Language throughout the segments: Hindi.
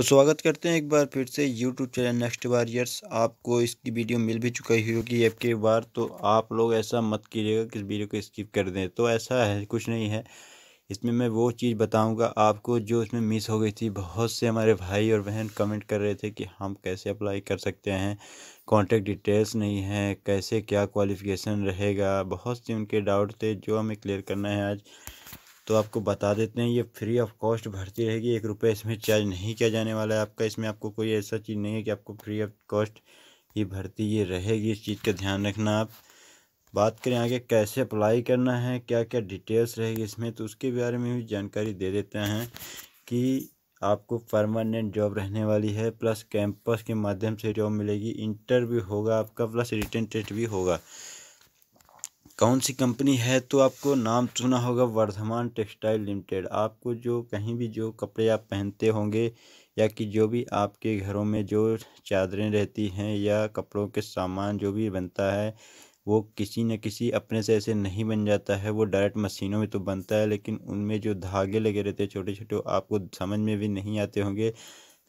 तो स्वागत करते हैं एक बार फिर से यूट्यूब चैनल नेक्स्ट वारियर्स आपको इसकी वीडियो मिल भी चुकी होगी के बार तो आप लोग ऐसा मत कीजिएगा कि इस वीडियो को स्किप कर दें तो ऐसा है कुछ नहीं है इसमें मैं वो चीज़ बताऊंगा आपको जो इसमें मिस हो गई थी बहुत से हमारे भाई और बहन कमेंट कर रहे थे कि हम कैसे अप्लाई कर सकते हैं कॉन्टैक्ट डिटेल्स नहीं है कैसे क्या क्वालिफ़िकेशन रहेगा बहुत से उनके डाउट थे जो हमें क्लियर करना है आज तो आपको बता देते हैं ये फ्री ऑफ कॉस्ट भर्ती रहेगी एक रुपये इसमें चार्ज नहीं किया जाने वाला है आपका इसमें आपको कोई ऐसा चीज़ नहीं है कि आपको फ्री ऑफ कॉस्ट ये भर्ती ये रहेगी इस चीज़ का ध्यान रखना आप बात करें आगे कैसे अप्लाई करना है क्या क्या डिटेल्स रहेगी इसमें तो उसके बारे में भी जानकारी दे देते हैं कि आपको परमानेंट जॉब रहने वाली है प्लस कैंपस के माध्यम से जॉब मिलेगी इंटरव्यू होगा आपका प्लस रिटर्न टेस्ट भी होगा कौन सी कंपनी है तो आपको नाम सुना होगा वर्धमान टेक्सटाइल लिमिटेड आपको जो कहीं भी जो कपड़े आप पहनते होंगे या कि जो भी आपके घरों में जो चादरें रहती हैं या कपड़ों के सामान जो भी बनता है वो किसी न किसी अपने से ऐसे नहीं बन जाता है वो डायरेक्ट मशीनों में तो बनता है लेकिन उनमें जो धागे लगे रहते हैं छोटे छोटे आपको समझ में भी नहीं आते होंगे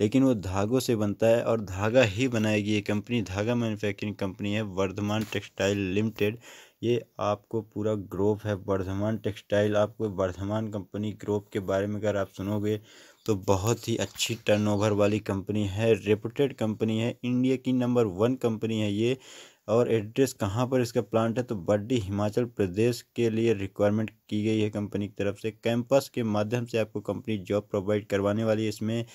लेकिन वो धागों से बनता है और धागा ही बनाएगी ये कंपनी धागा मैन्युफैक्चरिंग कंपनी है वर्धमान टेक्सटाइल लिमिटेड ये आपको पूरा ग्रोप है वर्धमान टेक्सटाइल आपको वर्धमान कंपनी ग्रोप के बारे में अगर आप सुनोगे तो बहुत ही अच्छी टर्नओवर वाली कंपनी है रेपुटेड कंपनी है इंडिया की नंबर वन कंपनी है ये और एड्रेस कहाँ पर इसका प्लांट है तो बड्डी हिमाचल प्रदेश के लिए रिक्वायरमेंट की गई है कंपनी की तरफ से कैंपस के माध्यम से आपको कंपनी जॉब प्रोवाइड करवाने वाली है इसमें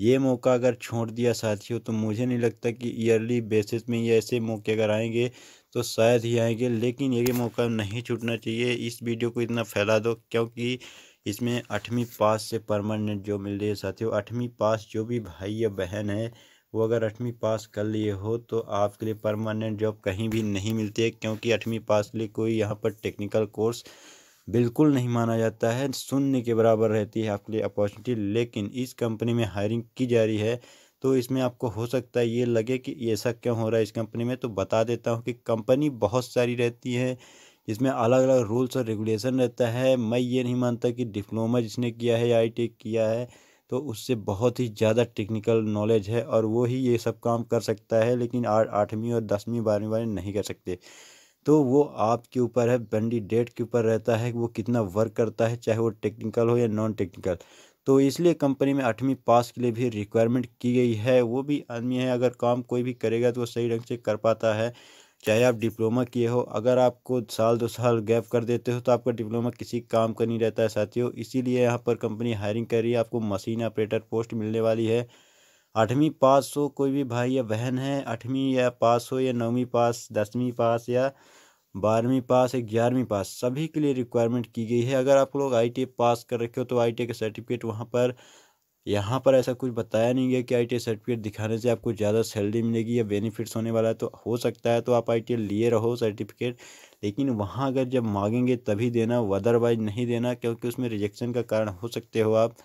ये मौका अगर छोड़ दिया साथियों तो मुझे नहीं लगता कि ईयरली बेसिस में ये ऐसे मौके अगर आएंगे तो शायद ही आएंगे लेकिन ये मौका नहीं छूटना चाहिए इस वीडियो को इतना फैला दो क्योंकि इसमें आठवीं पास से परमानेंट जो मिल रही है साथियों आठवीं पास जो भी भाई या बहन है वो अगर आठवीं पास कर लिए हो तो आपके लिए परमानेंट जॉब कहीं भी नहीं मिलती है क्योंकि आठवीं पास के लिए कोई यहाँ पर टेक्निकल कोर्स बिल्कुल नहीं माना जाता है सुनने के बराबर रहती है आपके लिए अपॉर्चुनिटी लेकिन इस कंपनी में हायरिंग की जा रही है तो इसमें आपको हो सकता है ये लगे कि ऐसा क्यों हो रहा है इस कंपनी में तो बता देता हूँ कि कंपनी बहुत सारी रहती है जिसमें अलग अलग रूल्स और रेगुलेशन रहता है मैं ये नहीं मानता कि डिप्लोमा जिसने किया है या आई e किया है तो उससे बहुत ही ज़्यादा टेक्निकल नॉलेज है और वो ही ये सब काम कर सकता है लेकिन आठवीं और दसवीं बारहवीं वाले नहीं कर सकते तो वो आपके ऊपर है डेट के ऊपर रहता है कि वो कितना वर्क करता है चाहे वो टेक्निकल हो या नॉन टेक्निकल तो इसलिए कंपनी में आठवीं पास के लिए भी रिक्वायरमेंट की गई है वो भी आदमी है अगर काम कोई भी करेगा तो वो सही ढंग से कर पाता है चाहे आप डिप्लोमा किए हो अगर आपको साल दो साल गैप कर देते हो तो आपका डिप्लोमा किसी काम का नहीं रहता है साथियों इसीलिए यहाँ पर कंपनी हायरिंग कर रही है आपको मशीन ऑपरेटर पोस्ट मिलने वाली है आठवीं पास हो कोई भी भाई या बहन है आठवीं या पास हो या नौवीं पास दसवीं पास या बारहवीं पास है ग्यारहवीं पास सभी के लिए रिक्वायरमेंट की गई है अगर आप लोग आई पास e कर रखे हो तो आई e के सर्टिफिकेट वहाँ पर यहाँ पर ऐसा कुछ बताया नहीं गया कि आई सर्टिफिकेट e दिखाने से आपको ज़्यादा सैलरी मिलेगी या बेनिफिट्स होने वाला है तो हो सकता है तो आप आई लिए रहो सर्टिफिकेट लेकिन वहाँ अगर जब मांगेंगे तभी देना अदरवाइज नहीं देना क्योंकि उसमें रिजेक्शन का कारण हो सकते हो आप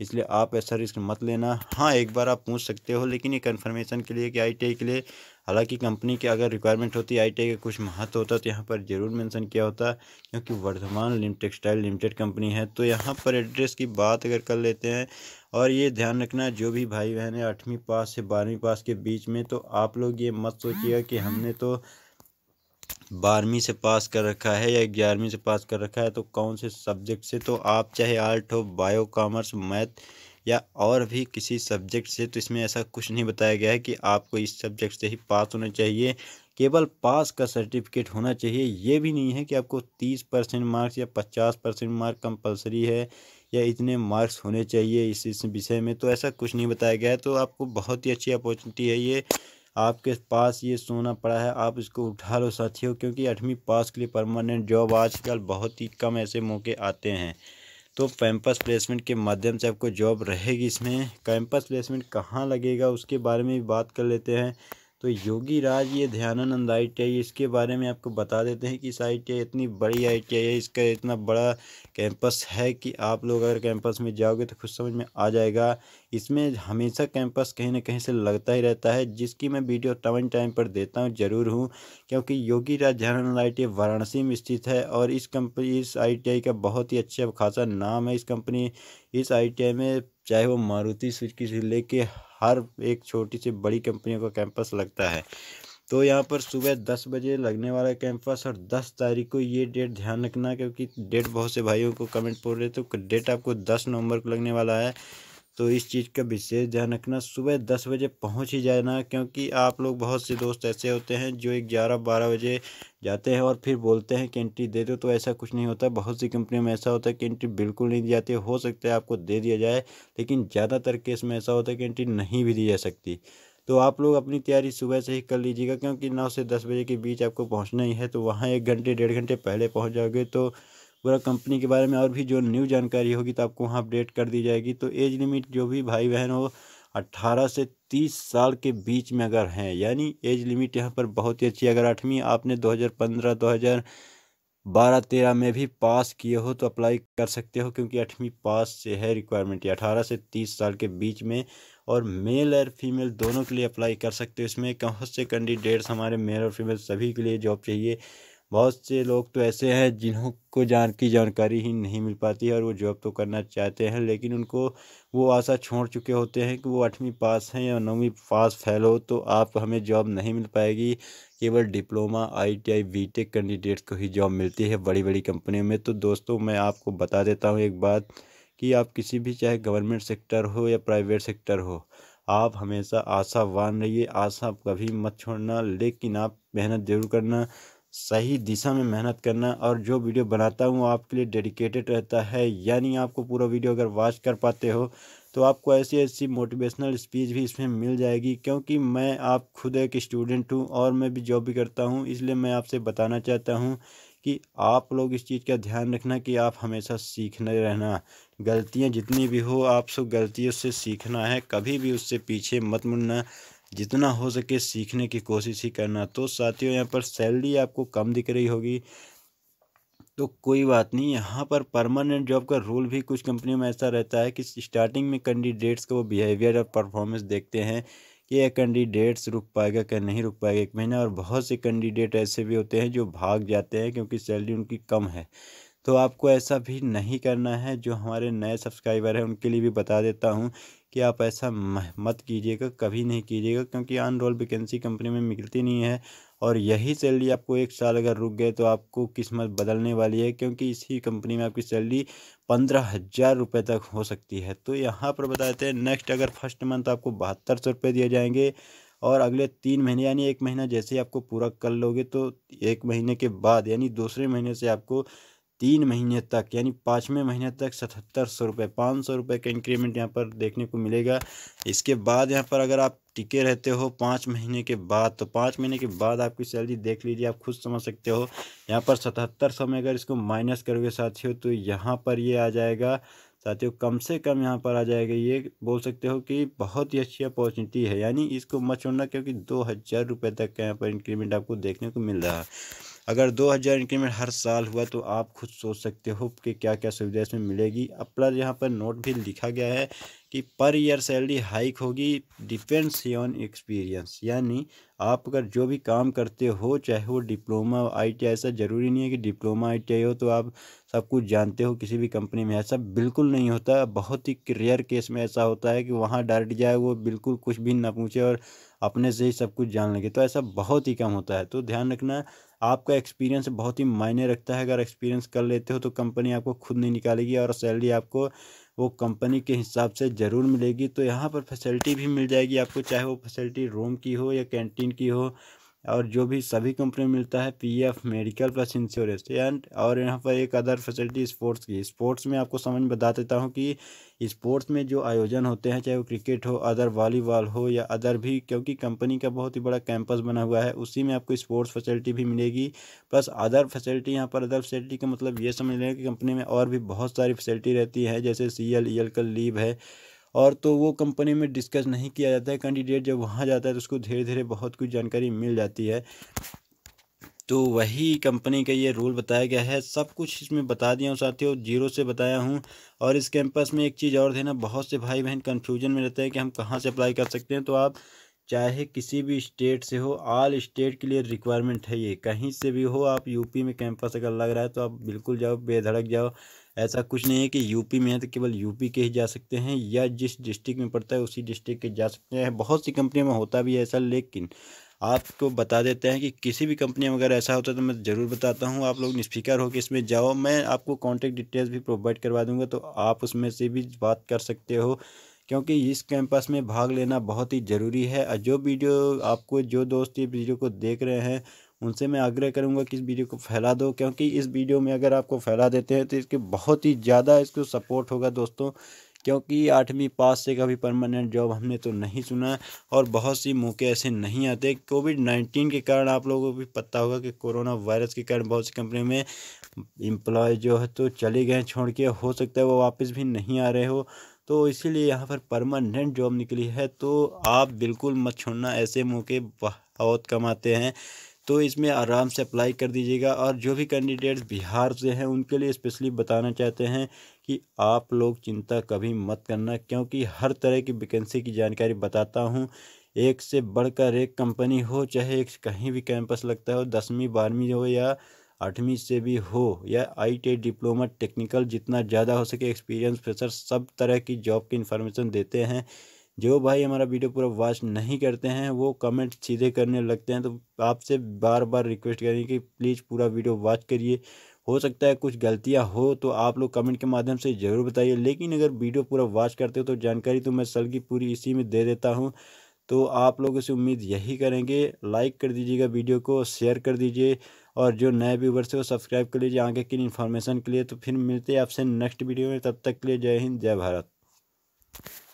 इसलिए आप ऐसा रिस्क मत लेना हाँ एक बार आप पूछ सकते हो लेकिन ये कन्फर्मेशन के लिए कि आई के लिए हालांकि कंपनी की अगर रिक्वायरमेंट होती आई का कुछ महत्व होता तो यहाँ पर ज़रूर मेंशन किया होता क्योंकि वर्धमान लिम टेक्सटाइल लिमिटेड कंपनी है तो यहाँ पर एड्रेस तो की बात अगर कर लेते हैं और ये ध्यान रखना जो भी भाई बहन है आठवीं पास से बारहवीं पास के बीच में तो आप लोग ये मत सोचिएगा कि हमने तो बारहवीं से पास कर रखा है या ग्यारहवीं से पास कर रखा है तो कौन से सब्जेक्ट से तो आप चाहे आर्ट हो बायो कॉमर्स मैथ या और भी किसी सब्जेक्ट से तो इसमें ऐसा कुछ नहीं बताया गया है कि आपको इस सब्जेक्ट से ही पास होना चाहिए केवल पास का सर्टिफिकेट होना चाहिए ये भी नहीं है कि आपको तीस परसेंट मार्क्स या पचास परसेंट मार्क कंपलसरी है या इतने मार्क्स होने चाहिए इस इस विषय में तो ऐसा कुछ नहीं बताया गया है तो आपको बहुत ही अच्छी अपॉर्चुनिटी है ये आपके पास ये सोना पड़ा है आप इसको उठा लो साथियों क्योंकि आठवीं पास के लिए परमानेंट जॉब आजकल बहुत ही कम ऐसे मौके आते हैं तो कैंपस प्लेसमेंट के माध्यम से आपको जॉब रहेगी इसमें कैंपस प्लेसमेंट कहाँ लगेगा उसके बारे में भी बात कर लेते हैं तो योगी राज ये ध्यानानंद आई टी आई इसके बारे में आपको बता देते हैं कि इस आई टी आई इतनी बड़ी आई टी आई है इसका इतना बड़ा कैंपस है कि आप लोग अगर कैंपस में जाओगे तो कुछ समझ में आ जाएगा इसमें हमेशा कैंपस कहीं ना कहीं से लगता ही रहता है जिसकी मैं वीडियो टाइम टाइम पर देता हूँ जरूर हूँ क्योंकि योगी राजहरण आई वाराणसी में स्थित है और इस कंपनी इस आई का बहुत ही अच्छा खासा नाम है इस कंपनी इस आई में चाहे वो मारुति सुजुकी से लेके हर एक छोटी से बड़ी कंपनियों का कैंपस लगता है तो यहाँ पर सुबह दस बजे लगने वाला कैंपस और दस तारीख को ये डेट ध्यान रखना क्योंकि डेट बहुत से भाइयों को कमेंट पड़ रहे तो डेट आपको दस नवंबर को लगने वाला है तो इस चीज़ का विशेष ध्यान रखना सुबह दस बजे पहुंच ही जाना क्योंकि आप लोग बहुत से दोस्त ऐसे होते हैं जो ग्यारह बारह बजे जाते हैं और फिर बोलते हैं कि एंट्री दे दो तो ऐसा कुछ नहीं होता बहुत सी कंपनियों में ऐसा होता है कि एंट्री बिल्कुल नहीं दी जाती हो सकता है आपको दे दिया जाए लेकिन ज़्यादातर केस में ऐसा होता है कि एंट्री नहीं भी दी जा सकती तो आप लोग अपनी तैयारी सुबह से ही कर लीजिएगा क्योंकि नौ से दस बजे के बीच आपको पहुँचना ही है तो वहाँ एक घंटे डेढ़ घंटे पहले पहुँच जाओगे तो पूरा कंपनी के बारे में और भी जो न्यू जानकारी होगी तो आपको वहाँ अपडेट कर दी जाएगी तो एज लिमिट जो भी भाई बहन हो अट्ठारह से तीस साल के बीच में अगर हैं यानी एज लिमिट यहाँ पर बहुत ही अच्छी अगर आठवीं आपने दो हज़ार पंद्रह दो हज़ार बारह तेरह में भी पास किए हो तो अप्लाई कर सकते हो क्योंकि आठवीं पास से है रिक्वायरमेंट ये अठारह से तीस साल के बीच में और मेल और फीमेल दोनों के लिए अप्लाई कर सकते हो इसमें बहुत से कैंडिडेट्स हमारे मेल और फीमेल सभी के लिए जॉब चाहिए बहुत से लोग तो ऐसे हैं जिन्हों को जान की जानकारी ही नहीं मिल पाती है और वो जॉब तो करना चाहते हैं लेकिन उनको वो आशा छोड़ चुके होते हैं कि वो आठवीं पास हैं या नौवीं पास फेल हो तो आप हमें जॉब नहीं मिल पाएगी केवल डिप्लोमा आईटीआई बीटेक कैंडिडेट्स को ही जॉब मिलती है बड़ी बड़ी कंपनियों में तो दोस्तों मैं आपको बता देता हूँ एक बात कि आप किसी भी चाहे गवर्नमेंट सेक्टर हो या प्राइवेट सेक्टर हो आप हमेशा आशावान रहिए आशा कभी मत छोड़ना लेकिन आप मेहनत जरूर करना सही दिशा में मेहनत करना और जो वीडियो बनाता हूँ वो आपके लिए डेडिकेटेड रहता है यानी आपको पूरा वीडियो अगर वॉच कर पाते हो तो आपको ऐसी ऐसी मोटिवेशनल स्पीच भी इसमें मिल जाएगी क्योंकि मैं आप खुद एक स्टूडेंट हूँ और मैं भी जॉब भी करता हूँ इसलिए मैं आपसे बताना चाहता हूँ कि आप लोग इस चीज़ का ध्यान रखना कि आप हमेशा सीखने रहना गलतियाँ जितनी भी हो आप सब गलतियों से सीखना है कभी भी उससे पीछे मत मुड़ना जितना हो सके सीखने की कोशिश ही करना तो साथियों यहाँ पर सैलरी आपको कम दिख रही होगी तो कोई बात नहीं यहाँ पर परमानेंट जॉब का रूल भी कुछ कंपनियों में ऐसा रहता है कि स्टार्टिंग में कैंडिडेट्स का वो बिहेवियर और परफॉर्मेंस देखते हैं कि यह कैंडिडेट्स रुक पाएगा क्या नहीं रुक पाएगा एक महीना और बहुत से कैंडिडेट ऐसे भी होते हैं जो भाग जाते हैं क्योंकि सैलरी उनकी कम है तो आपको ऐसा भी नहीं करना है जो हमारे नए सब्सक्राइबर हैं उनके लिए भी बता देता हूँ कि आप ऐसा मत कीजिएगा कभी नहीं कीजिएगा क्योंकि ऑन रोल वैकेंसी कंपनी में मिलती नहीं है और यही सैलरी आपको एक साल अगर रुक गए तो आपको किस्मत बदलने वाली है क्योंकि इसी कंपनी में आपकी सैलरी पंद्रह हज़ार रुपये तक हो सकती है तो यहाँ पर बताते हैं नेक्स्ट अगर फर्स्ट मंथ आपको बहत्तर सौ रुपये दिए जाएंगे और अगले तीन महीने यानी एक महीना जैसे ही आपको पूरा कर लोगे तो एक महीने के बाद यानी दूसरे महीने से आपको तीन महीने तक यानी पाँचवें महीने तक सतहत्तर सौ रुपये पाँच सौ रुपये का इंक्रीमेंट यहाँ पर देखने को मिलेगा इसके बाद यहाँ पर अगर आप टिके रहते हो पाँच महीने के बाद तो पाँच महीने के बाद आपकी सैलरी देख लीजिए आप खुद समझ सकते हो यहाँ पर सतहत्तर सौ में अगर इसको माइनस करोगे साथियों तो यहाँ पर ये यह आ जाएगा साथियों कम से कम यहाँ पर आ जाएगा ये बोल सकते हो कि बहुत ही अच्छी अपॉर्चुनिटी है यानी इसको मत छोड़ना क्योंकि दो हज़ार रुपये तक का यहाँ पर इंक्रीमेंट आपको देखने को मिल रहा है अगर दो हज़ार इंक्रीमेंट हर साल हुआ तो आप खुद सोच सकते हो कि क्या क्या सुविधा इसमें मिलेगी अपना यहाँ पर नोट भी लिखा गया है कि पर ईयर सैलरी हाइक होगी डिपेंड्स ऑन एक्सपीरियंस यानी आप अगर जो भी काम करते हो चाहे वो डिप्लोमा आईटीआई ऐसा ज़रूरी नहीं है कि डिप्लोमा आईटीआई हो तो आप सब कुछ जानते हो किसी भी कंपनी में ऐसा बिल्कुल नहीं होता बहुत ही रेयर केस में ऐसा होता है कि वहाँ डायरेक्ट जाए वो बिल्कुल कुछ भी ना पूछे और अपने से ही सब कुछ जान लगे तो ऐसा बहुत ही कम होता है तो ध्यान रखना आपका एक्सपीरियंस बहुत ही मायने रखता है अगर एक्सपीरियंस कर लेते हो तो कंपनी आपको खुद नहीं निकालेगी और सैलरी आपको वो कंपनी के हिसाब से ज़रूर मिलेगी तो यहाँ पर फैसिलिटी भी मिल जाएगी आपको चाहे वो फैसिलिटी रूम की हो या कैंटीन की हो और जो भी सभी कंपनी में मिलता है PF medical plus insurance and और यहाँ पर एक अदर फैसिलिटी स्पोर्ट्स की स्पोर्ट्स में आपको समझ में बता देता हूँ कि स्पोर्ट्स में जो आयोजन होते हैं चाहे वो क्रिकेट हो अदर वॉलीबॉल हो या अदर भी क्योंकि कंपनी का बहुत ही बड़ा कैंपस बना हुआ है उसी में आपको स्पोर्ट्स फैसिलिटी भी मिलेगी प्लस अदर फैसिलिटी यहाँ पर अदर फैसिलिटी का मतलब ये समझ लें कि कंपनी में और भी बहुत सारी फैसिलिटी रहती है जैसे सी एल ई एल का लीव है और तो वो कंपनी में डिस्कस नहीं किया जाता है कैंडिडेट जब वहाँ जाता है तो उसको धीरे धीरे बहुत कुछ जानकारी मिल जाती है तो वही कंपनी का ये रूल बताया गया है सब कुछ इसमें बता दिया हूँ साथियों जीरो से बताया हूँ और इस कैंपस में एक चीज़ और देना बहुत से भाई बहन कन्फ्यूजन में रहते हैं कि हम कहाँ से अप्लाई कर सकते हैं तो आप चाहे किसी भी स्टेट से हो ऑल स्टेट के लिए रिक्वायरमेंट है ये कहीं से भी हो आप यूपी में कैंपस अगर लग रहा है तो आप बिल्कुल जाओ बेधड़क जाओ ऐसा कुछ नहीं है कि यूपी में है तो केवल यूपी के ही जा सकते हैं या जिस डिस्ट्रिक्ट में पड़ता है उसी डिस्ट्रिक्ट के जा सकते हैं बहुत सी कंपनियों में होता भी है ऐसा लेकिन आपको बता देते हैं कि किसी भी कंपनी में अगर ऐसा होता है तो मैं ज़रूर बताता हूँ आप लोग निष्फिकर होकर इसमें जाओ मैं आपको कॉन्टैक्ट डिटेल्स भी प्रोवाइड करवा दूँगा तो आप उसमें से भी बात कर सकते हो क्योंकि इस कैंपस में भाग लेना बहुत ही ज़रूरी है जो वीडियो आपको जो दोस्त ये वीडियो को देख रहे हैं उनसे मैं आग्रह करूंगा कि इस वीडियो को फैला दो क्योंकि इस वीडियो में अगर आपको फैला देते हैं तो इसके बहुत ही ज़्यादा इसको सपोर्ट होगा दोस्तों क्योंकि आठवीं पास से कभी परमानेंट जॉब हमने तो नहीं सुना और बहुत सी मौके ऐसे नहीं आते कोविड नाइन्टीन के कारण आप लोगों को भी पता होगा कि कोरोना वायरस के कारण बहुत सी कंपनी में एम्प्लॉय जो है तो चले गए छोड़ के हो सकता है वो वापस भी नहीं आ रहे हो तो इसीलिए यहाँ पर परमानेंट जॉब निकली है तो आप बिल्कुल मत छोड़ना ऐसे मौके बहुत कम आते हैं तो इसमें आराम से अप्लाई कर दीजिएगा और जो भी कैंडिडेट्स बिहार से हैं उनके लिए स्पेशली बताना चाहते हैं कि आप लोग चिंता कभी मत करना क्योंकि हर तरह की वैकेंसी की जानकारी बताता हूँ एक से बढ़कर एक कंपनी हो चाहे एक कहीं भी कैंपस लगता हो दसवीं बारहवीं हो या आठवीं से भी हो या आई डिप्लोमा टेक्निकल जितना ज़्यादा हो सके एक्सपीरियंस प्रोफेसर सब तरह की जॉब की इन्फॉर्मेशन देते हैं जो भाई हमारा वीडियो पूरा वॉच नहीं करते हैं वो कमेंट सीधे करने लगते हैं तो आपसे बार बार रिक्वेस्ट करेंगे कि प्लीज़ पूरा वीडियो वॉच करिए हो सकता है कुछ गलतियां हो तो आप लोग कमेंट के माध्यम से ज़रूर बताइए लेकिन अगर वीडियो पूरा वॉच करते हो तो जानकारी तो मैं सल की पूरी इसी में दे देता हूँ तो आप लोगों से उम्मीद यही करेंगे लाइक कर दीजिएगा वीडियो को शेयर कर दीजिए और जो नए व्यूवर्स है वो सब्सक्राइब कर लीजिए आगे की इन्फॉर्मेशन के लिए तो फिर मिलते हैं आपसे नेक्स्ट वीडियो में तब तक के लिए जय हिंद जय भारत